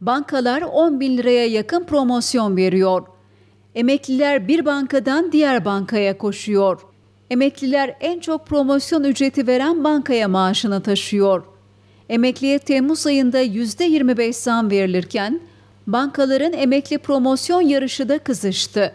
bankalar 10 bin liraya yakın promosyon veriyor. Emekliler bir bankadan diğer bankaya koşuyor. Emekliler en çok promosyon ücreti veren bankaya maaşını taşıyor. Emekliye Temmuz ayında %25 zam verilirken bankaların emekli promosyon yarışı da kızıştı.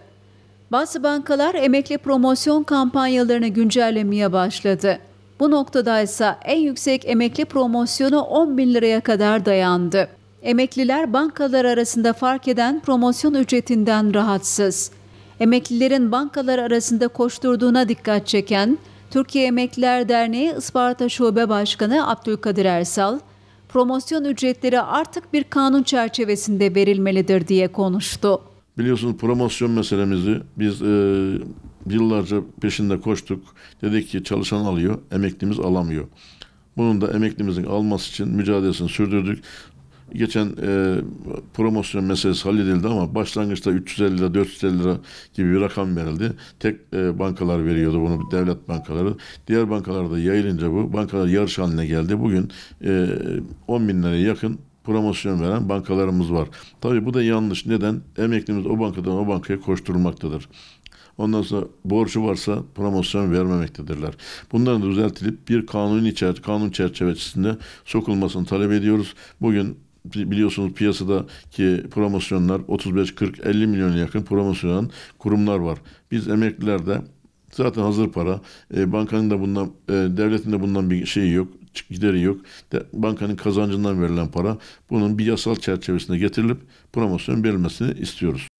Bazı bankalar emekli promosyon kampanyalarını güncellemeye başladı. Bu noktada ise en yüksek emekli promosyonu 10 bin liraya kadar dayandı. Emekliler bankalar arasında fark eden promosyon ücretinden rahatsız. Emeklilerin bankalar arasında koşturduğuna dikkat çeken Türkiye Emekliler Derneği Isparta Şube Başkanı Abdülkadir Ersal, promosyon ücretleri artık bir kanun çerçevesinde verilmelidir diye konuştu. Biliyorsunuz promosyon meselemizi biz e, yıllarca peşinde koştuk. Dedik ki çalışan alıyor, emeklimiz alamıyor. Bunun da emeklimizin alması için mücadelesini sürdürdük geçen e, promosyon meselesi halledildi ama başlangıçta 350 lira 450 lira gibi bir rakam verildi. Tek e, bankalar veriyordu bunu devlet bankaları. Diğer bankalarda yayılınca bu bankalar yarış haline geldi. Bugün e, 10 bin liraya yakın promosyon veren bankalarımız var. Tabi bu da yanlış. Neden? Emeklimiz o bankadan o bankaya koşturulmaktadır. Ondan sonra borcu varsa promosyon vermemektedirler. Bunların düzeltilip bir kanun içer, kanun çerçevesinde sokulmasını talep ediyoruz. Bugün biliyorsunuz piyasadaki promosyonlar 35, 40, 50 milyon yakın promosyon kurumlar var. Biz emeklilerde zaten hazır para. E, bankanın da bundan, e, devletin de bundan bir şeyi yok gideri yok. De, bankanın kazancından verilen para bunun bir yasal çerçevesine getirilip promosyon verilmesini istiyoruz.